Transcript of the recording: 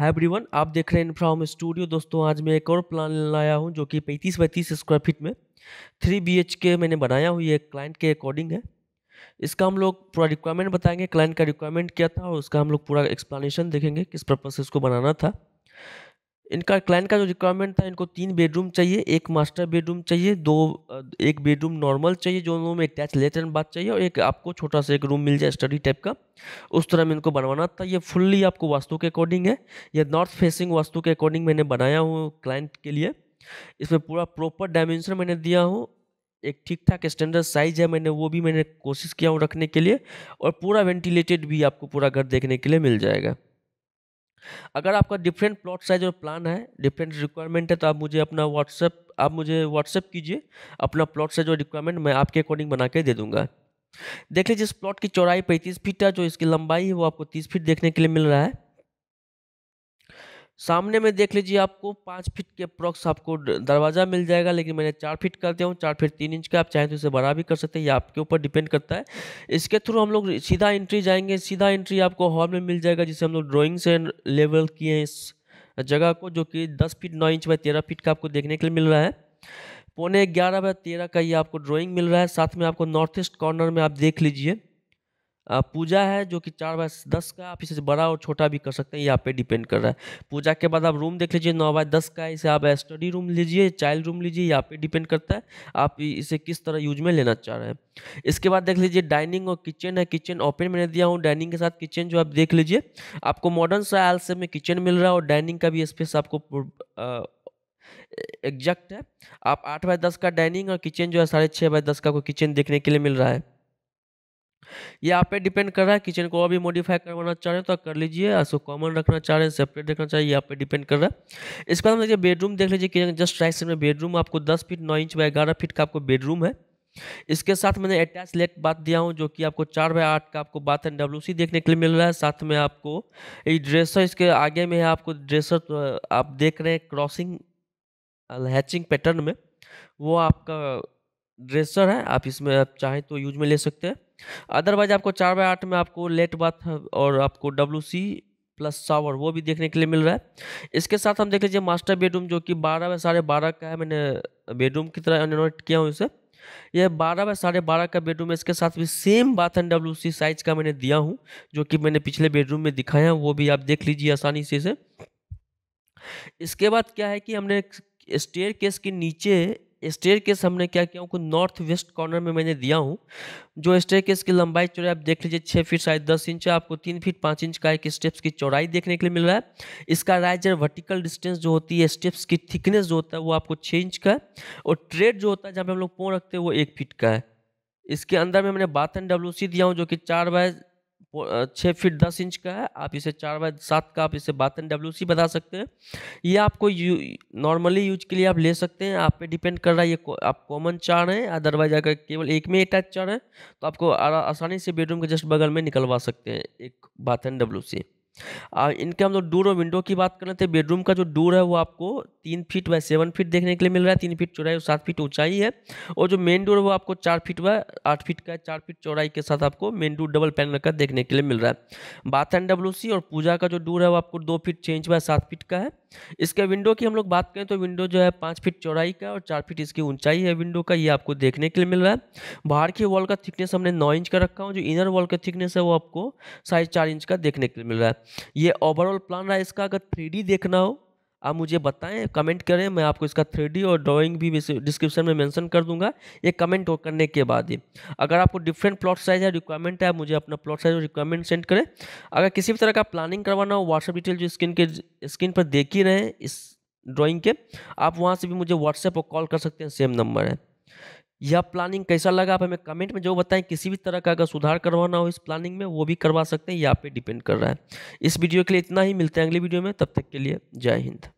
है एवरीवन आप देख रहे हैं होम स्टूडियो दोस्तों आज मैं एक और प्लान लाया हूँ जो कि पैंतीस बाई तीस स्क्वायर फीट में थ्री बी एच के मैंने बनाया हुआ है क्लाइंट के अकॉर्डिंग है इसका हम लोग पूरा रिक्वायरमेंट बताएंगे क्लाइंट का रिक्वायरमेंट क्या था और उसका हम लोग पूरा एक्सप्लानशन देखेंगे किस पर्पज़ से इसको बनाना था इनका क्लाइंट का जो रिक्वायरमेंट था इनको तीन बेडरूम चाहिए एक मास्टर बेडरूम चाहिए दो एक बेडरूम नॉर्मल चाहिए जो दोनों में अटैच लेटरिन बात चाहिए और एक आपको छोटा सा एक रूम मिल जाए स्टडी टाइप का उस तरह में इनको बनवाना था ये फुल्ली आपको वास्तु के अकॉर्डिंग है यह नॉर्थ फेसिंग वास्तु के अकॉर्डिंग मैंने बनाया हूँ क्लाइंट के लिए इसमें पूरा प्रॉपर डायमेंशन मैंने दिया हूँ एक ठीक ठाक स्टैंडर्ड साइज है मैंने वो भी मैंने कोशिश किया हूँ रखने के लिए और पूरा वेंटिलेटेड भी आपको पूरा घर देखने के लिए मिल जाएगा अगर आपका डिफरेंट प्लॉट साइज और प्लान है डिफरेंट रिक्वायरमेंट है तो आप मुझे अपना व्हाट्सएप आप मुझे व्हाट्सएप कीजिए अपना प्लॉट साइज और रिक्वायरमेंट मैं आपके अकॉर्डिंग बना के दे दूंगा देख लीजिए इस प्लॉट की चौड़ाई पैंतीस फीट है जो इसकी लंबाई है वो आपको तीस फीट देखने के लिए मिल रहा है सामने में देख लीजिए आपको पाँच फीट के अप्रॉक्स आपको दरवाज़ा मिल जाएगा लेकिन मैंने चार फीट कर दिया हूँ चार फीट तीन इंच का आप चाहें तो इसे बड़ा भी कर सकते हैं ये आपके ऊपर डिपेंड करता है इसके थ्रू हम लोग सीधा एंट्री जाएंगे सीधा एंट्री आपको हॉल में मिल जाएगा जिसे हम लोग ड्रॉइंग से लेवल किए हैं इस जगह को जो कि दस फीट नौ इंच बाय तेरह फीट का आपको देखने के लिए मिल रहा है पौने ग्यारह बाय तेरह का ये आपको ड्रॉइंग मिल रहा है साथ में आपको नॉर्थ ईस्ट कॉर्नर में आप देख लीजिए पूजा है जो कि चार बाय दस का आप इसे बड़ा और छोटा भी कर सकते हैं यहाँ पे डिपेंड कर रहा है पूजा के बाद आप रूम देख लीजिए नौ बाय दस का इसे आप स्टडी रूम लीजिए चाइल्ड रूम लीजिए यहाँ पे डिपेंड करता है आप इसे किस तरह यूज में लेना चाह रहे हैं इसके बाद देख लीजिए डाइनिंग और किचन है किचन ओपन मैंने दिया हूँ डाइनिंग के साथ किचन जो आप देख लीजिए आपको मॉडर्न स्टाइल से में किचन मिल रहा है और डाइनिंग का भी स्पेस आपको एग्जैक्ट है आप आठ बाय दस का डाइनिंग और किचन जो है साढ़े छः बाय दस का आपको किचन देखने के लिए मिल रहा है ये आप पे डिपेंड कर रहा है किचन को और भी मॉडिफाई करवाना चाह रहे हैं तो कर लीजिए इसको कॉमन रखना चाह रहे हैं सेपरेट रखना चाहिए आप पे डिपेंड कर रहा है इसके बाद हम देखिए बेडरूम देख लीजिए किचन जस्ट राइट साइड में बेडरूम आपको दस फीट नौ इंच बाय ग्यारह फीट का आपको बेडरूम है इसके साथ मैंने अटैच लेट बात दिया हूँ जो कि आपको चार बाय आठ का आपको बाथ एंड डब्ल्यू देखने के लिए मिल रहा है साथ में आपको ये ड्रेसर इसके आगे में है आपको ड्रेसर तो आप देख रहे हैं क्रॉसिंग हैचिंग पैटर्न में वो आपका ड्रेसर है आप इसमें आप चाहें तो यूज में ले सकते हैं अदरवाइज आपको चार बाय आठ में आपको लेट बाथ और आपको डब्ल्यू सी प्लस सावर वो भी देखने के लिए मिल रहा है इसके साथ हम देख लीजिए मास्टर बेडरूम जो कि बारह बाय साढ़े बारह का है मैंने बेडरूम की तरह नोट किया हूँ इसे यह बारह बाय साढ़े बारह का बेडरूम है इसके साथ भी same bath and W C size का मैंने दिया हूँ जो कि मैंने पिछले बेडरूम में दिखाया है वो भी आप देख लीजिए आसानी से इसे इसके बाद क्या है कि हमने स्टेयर केस के नीचे स्टेयर केस हमने क्या किया उनको नॉर्थ वेस्ट कॉर्नर में मैंने दिया हूँ जो स्टेयर केस की लंबाई चौड़ाई आप देख लीजिए छः फीट साढ़े दस इंच आपको तीन फीट पाँच इंच का एक स्टेप्स की चौड़ाई देखने के लिए मिल रहा है इसका राइजर वर्टिकल डिस्टेंस जो होती है स्टेप्स की थिकनेस जो होता है वो आपको छः इंच का है और ट्रेड जो होता है जहाँ पर हम लोग पों रखते हैं वो एक फीट का है इसके अंदर में मैंने बाथ एंड डब्ल्यू सी दिया हूँ जो कि चार बाय छः फीट दस इंच का है आप इसे चार बाय सात का आप इसे बातन डब्ल्यू सी बता सकते हैं ये आपको यू नॉर्मली यूज के लिए आप ले सकते हैं आप पे डिपेंड कर रहा है ये आप कॉमन चार हैं अदरवाइज अगर केवल एक में अटैच चार है तो आपको आसानी से बेडरूम के जस्ट बगल में निकलवा सकते हैं एक बातन डब्ल्यू सी और इनके हम लोग डोर और विंडो की बात करें तो बेडरूम का जो डोर है वो आपको तीन फीट बाय सेवन फीट देखने के लिए मिल रहा है तीन फीट चौड़ाई और सात फीट ऊंचाई है और जो मेन डोर वो आपको चार फीट बाय आठ फीट का है चार फीट चौड़ाई के साथ आपको मेन डोर डबल पैनल का देखने के लिए मिल रहा है बाथ एंड डब्ल्यू और पूजा का जो डोर है वो आपको दो फीट छः इंच बाय सात फीट का है इसके विंडो की हम लोग बात करें तो विंडो जो है पाँच फीट चौड़ाई का और चार फीट इसकी ऊंचाई है विंडो का ये आपको देखने के लिए मिल रहा है बाहर की वॉल का थिकनेस हमने नौ इंच का रखा हूँ जो इनर वॉल का थिकनेस है वो आपको साढ़े चार इंच का देखने के लिए मिल रहा है ये ओवरऑल प्लान रहा है इसका अगर थ्री देखना हो आप मुझे बताएं कमेंट करें मैं आपको इसका थ्री और ड्राइंग भी डिस्क्रिप्शन में मेंशन कर दूंगा ये कमेंट करने के बाद ही अगर आपको डिफरेंट प्लॉट साइज है रिक्वायरमेंट है आप मुझे अपना प्लॉट साइज और रिक्वायरमेंट सेंड करें अगर किसी भी तरह का प्लानिंग करवाना हो व्हाट्सअप डिटेल जो स्क्रीन के स्क्रीन पर देख ही रहे हैं इस ड्रॉइंग के आप वहाँ से भी मुझे व्हाट्सएप पर कॉल कर सकते हैं सेम नंबर है यह प्लानिंग कैसा लगा आप हमें कमेंट में जो बताएं किसी भी तरह का अगर सुधार करवाना हो इस प्लानिंग में वो भी करवा सकते हैं यह आप पे डिपेंड कर रहा है इस वीडियो के लिए इतना ही मिलते हैं अगली वीडियो में तब तक के लिए जय हिंद